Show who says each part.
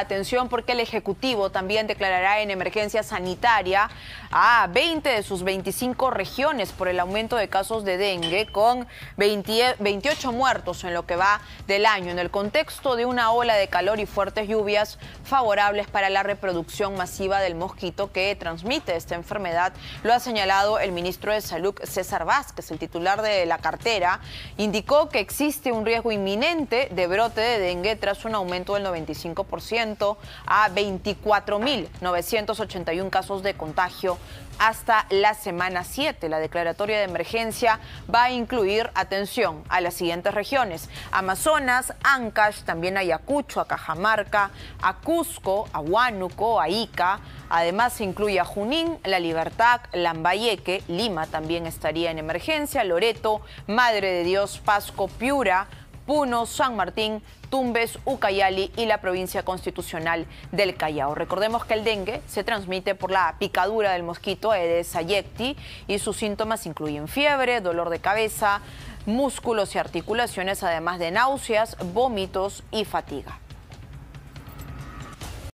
Speaker 1: Atención porque el Ejecutivo también declarará en emergencia sanitaria a 20 de sus 25 regiones por el aumento de casos de dengue, con 28 muertos en lo que va del año, en el contexto de una ola de calor y fuertes lluvias favorables para la reproducción masiva del mosquito que transmite esta enfermedad, lo ha señalado el ministro de Salud César Vázquez, el titular de la cartera, indicó que existe un riesgo inminente de brote de dengue tras un aumento del 95% a 24.981 casos de contagio hasta la semana 7. La declaratoria de emergencia va a incluir atención a las siguientes regiones: Amazonas, Ancash, también Ayacucho, a Cajamarca, a Cusco, a Huánuco, a Ica. Además se incluye a Junín, La Libertad, Lambayeque, Lima también estaría en emergencia, Loreto, Madre de Dios, Pasco, Piura, Puno, San Martín, Tumbes, Ucayali y la provincia constitucional del Callao. Recordemos que el dengue se transmite por la picadura del mosquito Aedes aegypti y sus síntomas incluyen fiebre, dolor de cabeza, músculos y articulaciones, además de náuseas, vómitos y fatiga.